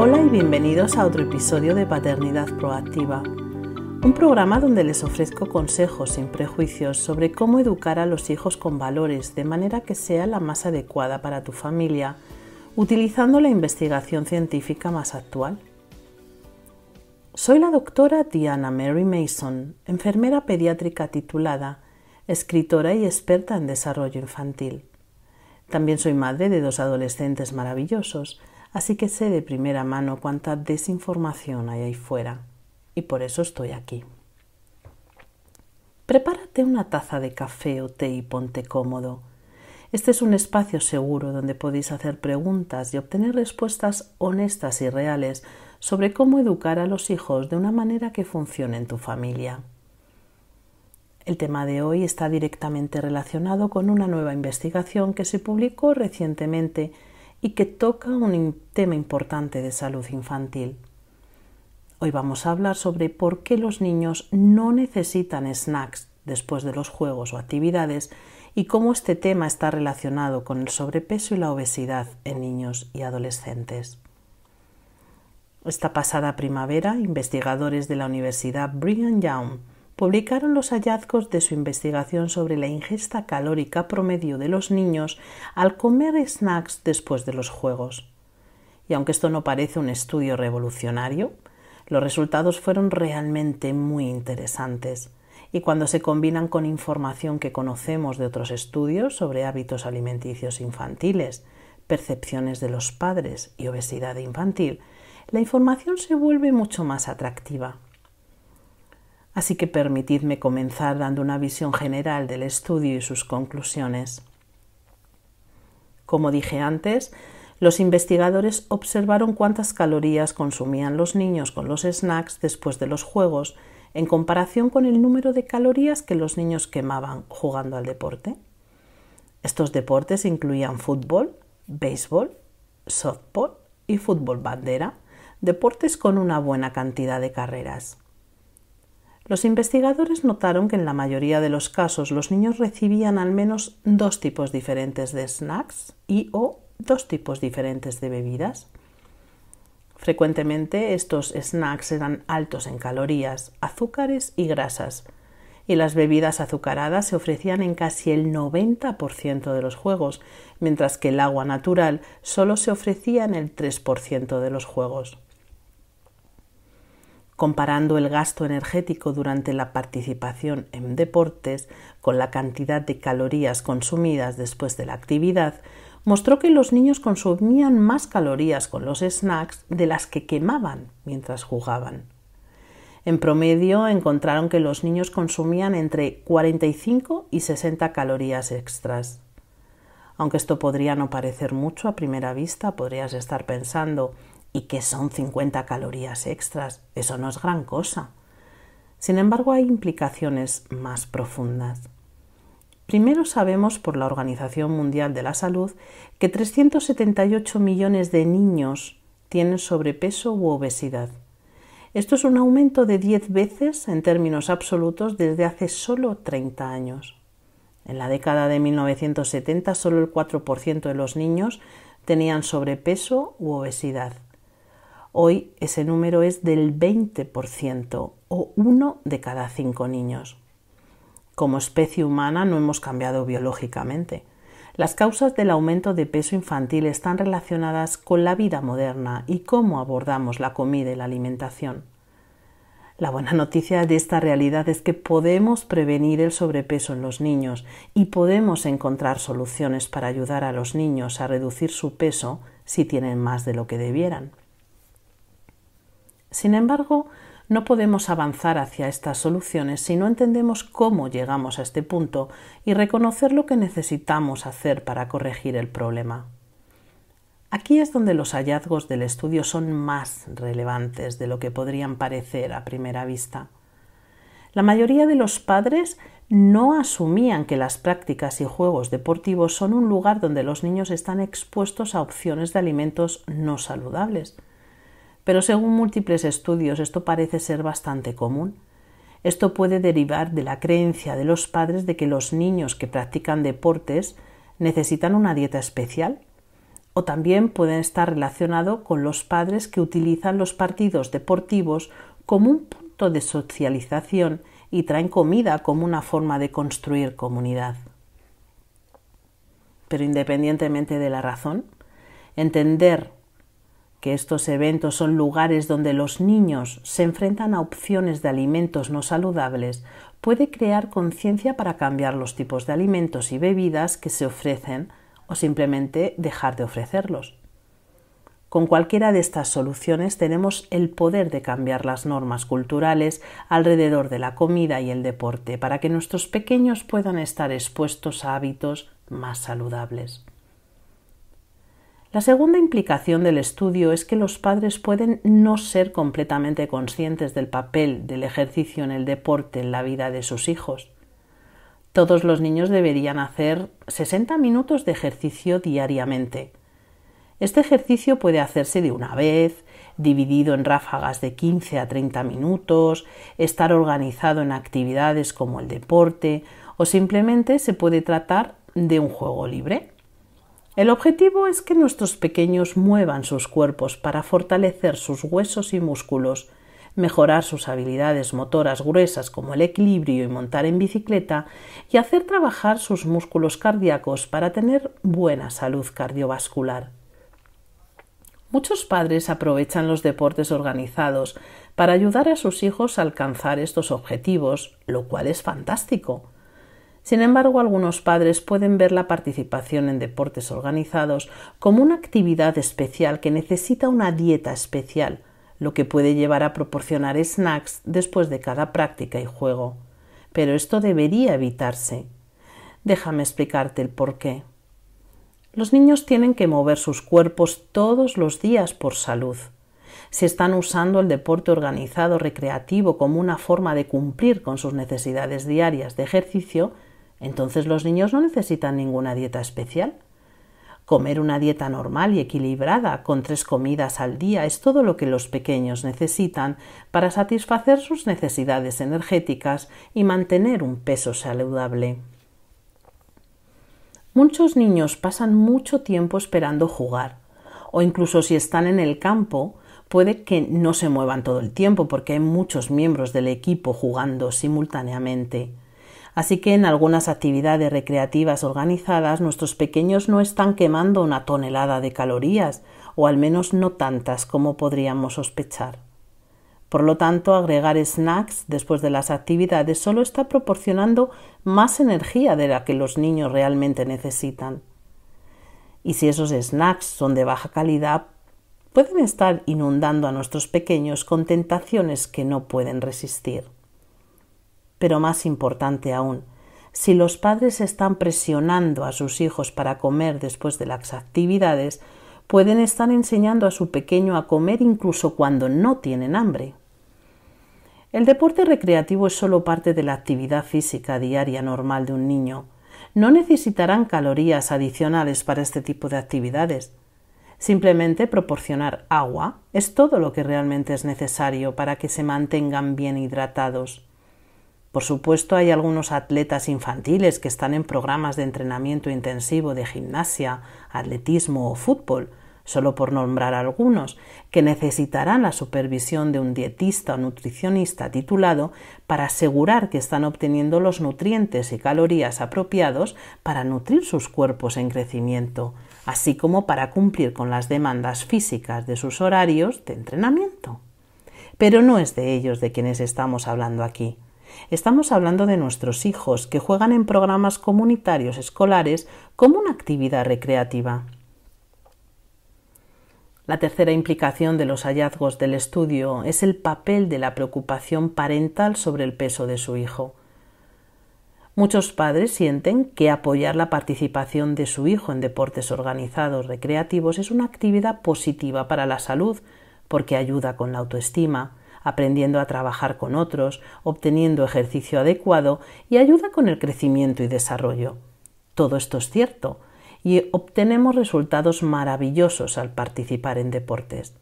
Hola y bienvenidos a otro episodio de Paternidad Proactiva, un programa donde les ofrezco consejos sin prejuicios sobre cómo educar a los hijos con valores de manera que sea la más adecuada para tu familia, utilizando la investigación científica más actual. Soy la doctora Diana Mary Mason, enfermera pediátrica titulada, escritora y experta en desarrollo infantil. También soy madre de dos adolescentes maravillosos, Así que sé de primera mano cuánta desinformación hay ahí fuera y por eso estoy aquí. Prepárate una taza de café o té y ponte cómodo. Este es un espacio seguro donde podéis hacer preguntas y obtener respuestas honestas y reales sobre cómo educar a los hijos de una manera que funcione en tu familia. El tema de hoy está directamente relacionado con una nueva investigación que se publicó recientemente y que toca un tema importante de salud infantil. Hoy vamos a hablar sobre por qué los niños no necesitan snacks después de los juegos o actividades y cómo este tema está relacionado con el sobrepeso y la obesidad en niños y adolescentes. Esta pasada primavera, investigadores de la Universidad Brigham Young publicaron los hallazgos de su investigación sobre la ingesta calórica promedio de los niños al comer snacks después de los juegos. Y aunque esto no parece un estudio revolucionario, los resultados fueron realmente muy interesantes y cuando se combinan con información que conocemos de otros estudios sobre hábitos alimenticios infantiles, percepciones de los padres y obesidad infantil, la información se vuelve mucho más atractiva. Así que permitidme comenzar dando una visión general del estudio y sus conclusiones. Como dije antes, los investigadores observaron cuántas calorías consumían los niños con los snacks después de los juegos en comparación con el número de calorías que los niños quemaban jugando al deporte. Estos deportes incluían fútbol, béisbol, softball y fútbol bandera, deportes con una buena cantidad de carreras. Los investigadores notaron que en la mayoría de los casos los niños recibían al menos dos tipos diferentes de snacks y o dos tipos diferentes de bebidas. Frecuentemente estos snacks eran altos en calorías, azúcares y grasas, y las bebidas azucaradas se ofrecían en casi el 90% de los juegos, mientras que el agua natural solo se ofrecía en el 3% de los juegos comparando el gasto energético durante la participación en deportes con la cantidad de calorías consumidas después de la actividad, mostró que los niños consumían más calorías con los snacks de las que quemaban mientras jugaban. En promedio encontraron que los niños consumían entre 45 y 60 calorías extras. Aunque esto podría no parecer mucho a primera vista, podrías estar pensando, y que son 50 calorías extras. Eso no es gran cosa. Sin embargo, hay implicaciones más profundas. Primero sabemos por la Organización Mundial de la Salud que 378 millones de niños tienen sobrepeso u obesidad. Esto es un aumento de 10 veces en términos absolutos desde hace solo 30 años. En la década de 1970 solo el 4% de los niños tenían sobrepeso u obesidad. Hoy ese número es del 20% o uno de cada cinco niños. Como especie humana no hemos cambiado biológicamente. Las causas del aumento de peso infantil están relacionadas con la vida moderna y cómo abordamos la comida y la alimentación. La buena noticia de esta realidad es que podemos prevenir el sobrepeso en los niños y podemos encontrar soluciones para ayudar a los niños a reducir su peso si tienen más de lo que debieran. Sin embargo, no podemos avanzar hacia estas soluciones si no entendemos cómo llegamos a este punto y reconocer lo que necesitamos hacer para corregir el problema. Aquí es donde los hallazgos del estudio son más relevantes de lo que podrían parecer a primera vista. La mayoría de los padres no asumían que las prácticas y juegos deportivos son un lugar donde los niños están expuestos a opciones de alimentos no saludables pero según múltiples estudios esto parece ser bastante común. Esto puede derivar de la creencia de los padres de que los niños que practican deportes necesitan una dieta especial o también pueden estar relacionado con los padres que utilizan los partidos deportivos como un punto de socialización y traen comida como una forma de construir comunidad. Pero independientemente de la razón, entender que estos eventos son lugares donde los niños se enfrentan a opciones de alimentos no saludables, puede crear conciencia para cambiar los tipos de alimentos y bebidas que se ofrecen o simplemente dejar de ofrecerlos. Con cualquiera de estas soluciones tenemos el poder de cambiar las normas culturales alrededor de la comida y el deporte para que nuestros pequeños puedan estar expuestos a hábitos más saludables. La segunda implicación del estudio es que los padres pueden no ser completamente conscientes del papel del ejercicio en el deporte en la vida de sus hijos. Todos los niños deberían hacer 60 minutos de ejercicio diariamente. Este ejercicio puede hacerse de una vez, dividido en ráfagas de 15 a 30 minutos, estar organizado en actividades como el deporte o simplemente se puede tratar de un juego libre. El objetivo es que nuestros pequeños muevan sus cuerpos para fortalecer sus huesos y músculos, mejorar sus habilidades motoras gruesas como el equilibrio y montar en bicicleta, y hacer trabajar sus músculos cardíacos para tener buena salud cardiovascular. Muchos padres aprovechan los deportes organizados para ayudar a sus hijos a alcanzar estos objetivos, lo cual es fantástico. Sin embargo, algunos padres pueden ver la participación en deportes organizados como una actividad especial que necesita una dieta especial, lo que puede llevar a proporcionar snacks después de cada práctica y juego. Pero esto debería evitarse. Déjame explicarte el por qué. Los niños tienen que mover sus cuerpos todos los días por salud. Si están usando el deporte organizado recreativo como una forma de cumplir con sus necesidades diarias de ejercicio, entonces los niños no necesitan ninguna dieta especial. Comer una dieta normal y equilibrada con tres comidas al día es todo lo que los pequeños necesitan para satisfacer sus necesidades energéticas y mantener un peso saludable. Muchos niños pasan mucho tiempo esperando jugar, o incluso si están en el campo, puede que no se muevan todo el tiempo porque hay muchos miembros del equipo jugando simultáneamente. Así que en algunas actividades recreativas organizadas nuestros pequeños no están quemando una tonelada de calorías, o al menos no tantas como podríamos sospechar. Por lo tanto, agregar snacks después de las actividades solo está proporcionando más energía de la que los niños realmente necesitan. Y si esos snacks son de baja calidad, pueden estar inundando a nuestros pequeños con tentaciones que no pueden resistir. Pero más importante aún, si los padres están presionando a sus hijos para comer después de las actividades, pueden estar enseñando a su pequeño a comer incluso cuando no tienen hambre. El deporte recreativo es solo parte de la actividad física diaria normal de un niño. No necesitarán calorías adicionales para este tipo de actividades. Simplemente proporcionar agua es todo lo que realmente es necesario para que se mantengan bien hidratados. Por supuesto, hay algunos atletas infantiles que están en programas de entrenamiento intensivo de gimnasia, atletismo o fútbol, solo por nombrar algunos, que necesitarán la supervisión de un dietista o nutricionista titulado para asegurar que están obteniendo los nutrientes y calorías apropiados para nutrir sus cuerpos en crecimiento, así como para cumplir con las demandas físicas de sus horarios de entrenamiento. Pero no es de ellos de quienes estamos hablando aquí. Estamos hablando de nuestros hijos que juegan en programas comunitarios escolares como una actividad recreativa. La tercera implicación de los hallazgos del estudio es el papel de la preocupación parental sobre el peso de su hijo. Muchos padres sienten que apoyar la participación de su hijo en deportes organizados recreativos es una actividad positiva para la salud porque ayuda con la autoestima, aprendiendo a trabajar con otros, obteniendo ejercicio adecuado y ayuda con el crecimiento y desarrollo. Todo esto es cierto y obtenemos resultados maravillosos al participar en deportes.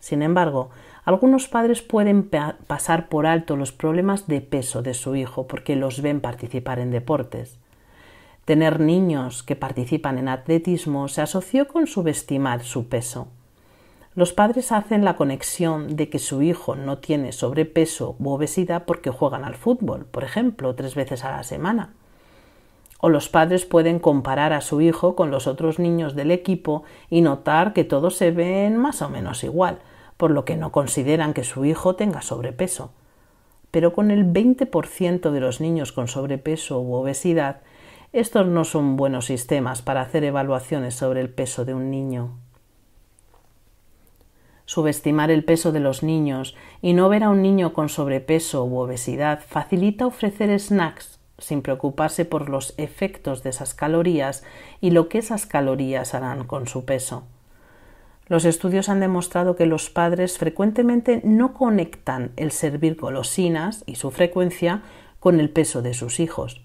Sin embargo, algunos padres pueden pasar por alto los problemas de peso de su hijo porque los ven participar en deportes. Tener niños que participan en atletismo se asoció con subestimar su peso. Los padres hacen la conexión de que su hijo no tiene sobrepeso u obesidad porque juegan al fútbol, por ejemplo, tres veces a la semana. O los padres pueden comparar a su hijo con los otros niños del equipo y notar que todos se ven más o menos igual, por lo que no consideran que su hijo tenga sobrepeso. Pero con el 20% de los niños con sobrepeso u obesidad, estos no son buenos sistemas para hacer evaluaciones sobre el peso de un niño. Subestimar el peso de los niños y no ver a un niño con sobrepeso u obesidad facilita ofrecer snacks sin preocuparse por los efectos de esas calorías y lo que esas calorías harán con su peso. Los estudios han demostrado que los padres frecuentemente no conectan el servir golosinas y su frecuencia con el peso de sus hijos.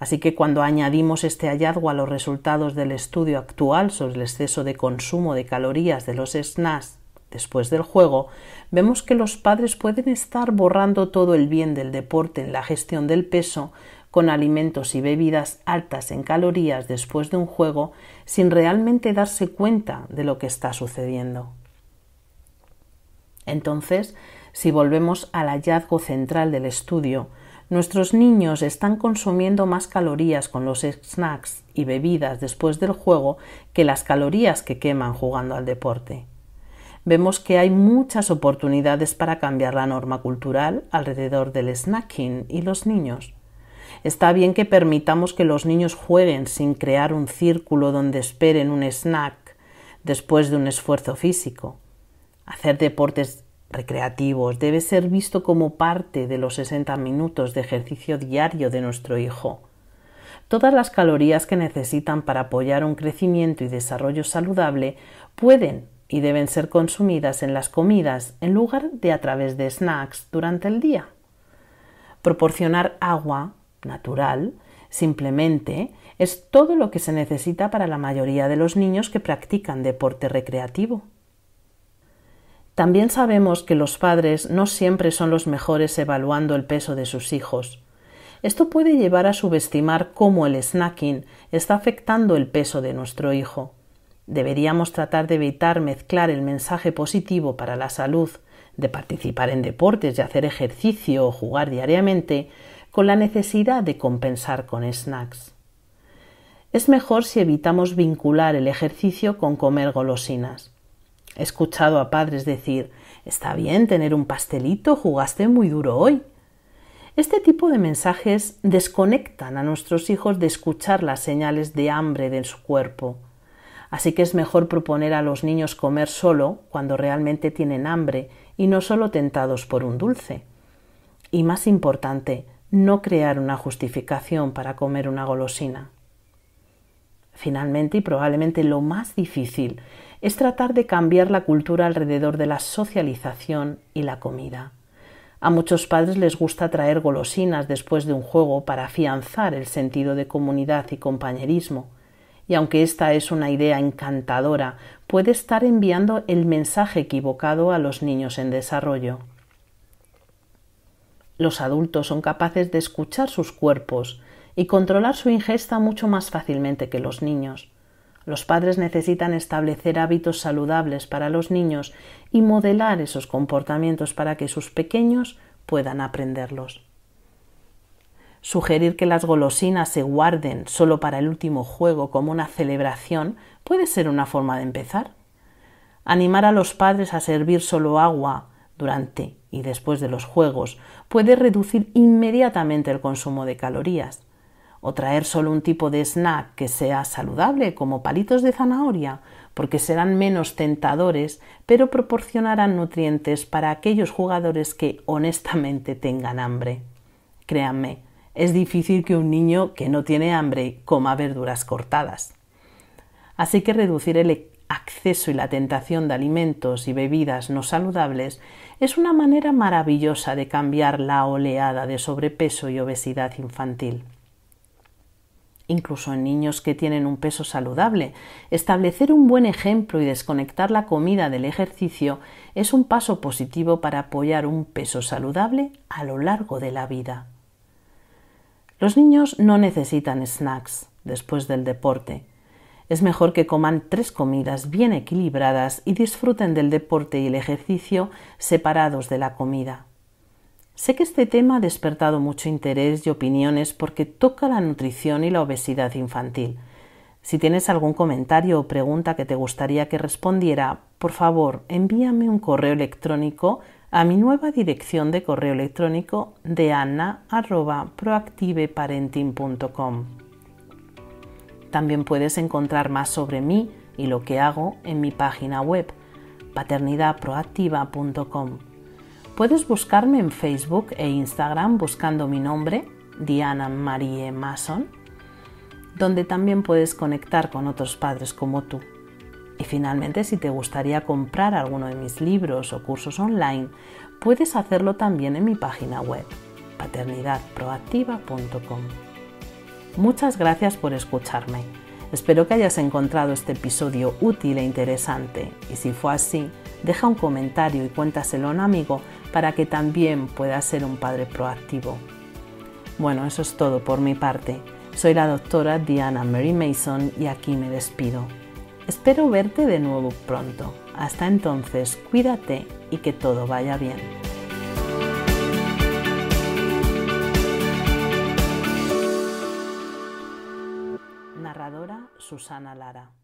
Así que cuando añadimos este hallazgo a los resultados del estudio actual sobre el exceso de consumo de calorías de los snacks Después del juego, vemos que los padres pueden estar borrando todo el bien del deporte en la gestión del peso con alimentos y bebidas altas en calorías después de un juego sin realmente darse cuenta de lo que está sucediendo. Entonces, si volvemos al hallazgo central del estudio, nuestros niños están consumiendo más calorías con los snacks y bebidas después del juego que las calorías que queman jugando al deporte vemos que hay muchas oportunidades para cambiar la norma cultural alrededor del snacking y los niños. Está bien que permitamos que los niños jueguen sin crear un círculo donde esperen un snack después de un esfuerzo físico. Hacer deportes recreativos debe ser visto como parte de los 60 minutos de ejercicio diario de nuestro hijo. Todas las calorías que necesitan para apoyar un crecimiento y desarrollo saludable pueden y deben ser consumidas en las comidas en lugar de a través de snacks durante el día. Proporcionar agua natural simplemente es todo lo que se necesita para la mayoría de los niños que practican deporte recreativo. También sabemos que los padres no siempre son los mejores evaluando el peso de sus hijos. Esto puede llevar a subestimar cómo el snacking está afectando el peso de nuestro hijo. Deberíamos tratar de evitar mezclar el mensaje positivo para la salud de participar en deportes, de hacer ejercicio o jugar diariamente con la necesidad de compensar con snacks. Es mejor si evitamos vincular el ejercicio con comer golosinas. He escuchado a padres decir Está bien tener un pastelito, jugaste muy duro hoy. Este tipo de mensajes desconectan a nuestros hijos de escuchar las señales de hambre de su cuerpo Así que es mejor proponer a los niños comer solo cuando realmente tienen hambre y no solo tentados por un dulce. Y más importante, no crear una justificación para comer una golosina. Finalmente, y probablemente lo más difícil, es tratar de cambiar la cultura alrededor de la socialización y la comida. A muchos padres les gusta traer golosinas después de un juego para afianzar el sentido de comunidad y compañerismo, y aunque esta es una idea encantadora, puede estar enviando el mensaje equivocado a los niños en desarrollo. Los adultos son capaces de escuchar sus cuerpos y controlar su ingesta mucho más fácilmente que los niños. Los padres necesitan establecer hábitos saludables para los niños y modelar esos comportamientos para que sus pequeños puedan aprenderlos. Sugerir que las golosinas se guarden solo para el último juego como una celebración puede ser una forma de empezar. Animar a los padres a servir solo agua durante y después de los juegos puede reducir inmediatamente el consumo de calorías. O traer solo un tipo de snack que sea saludable, como palitos de zanahoria, porque serán menos tentadores, pero proporcionarán nutrientes para aquellos jugadores que honestamente tengan hambre. Créanme, es difícil que un niño que no tiene hambre coma verduras cortadas. Así que reducir el acceso y la tentación de alimentos y bebidas no saludables es una manera maravillosa de cambiar la oleada de sobrepeso y obesidad infantil. Incluso en niños que tienen un peso saludable, establecer un buen ejemplo y desconectar la comida del ejercicio es un paso positivo para apoyar un peso saludable a lo largo de la vida. Los niños no necesitan snacks después del deporte. Es mejor que coman tres comidas bien equilibradas y disfruten del deporte y el ejercicio separados de la comida. Sé que este tema ha despertado mucho interés y opiniones porque toca la nutrición y la obesidad infantil. Si tienes algún comentario o pregunta que te gustaría que respondiera, por favor envíame un correo electrónico a mi nueva dirección de correo electrónico de anna.proactiveparenting.com. También puedes encontrar más sobre mí y lo que hago en mi página web paternidadproactiva.com. Puedes buscarme en Facebook e Instagram buscando mi nombre, Diana Marie Mason, donde también puedes conectar con otros padres como tú. Y finalmente, si te gustaría comprar alguno de mis libros o cursos online, puedes hacerlo también en mi página web, paternidadproactiva.com. Muchas gracias por escucharme. Espero que hayas encontrado este episodio útil e interesante y si fue así, deja un comentario y cuéntaselo a un amigo para que también pueda ser un padre proactivo. Bueno, eso es todo por mi parte. Soy la doctora Diana Mary Mason y aquí me despido. Espero verte de nuevo pronto. Hasta entonces, cuídate y que todo vaya bien. Narradora Susana Lara.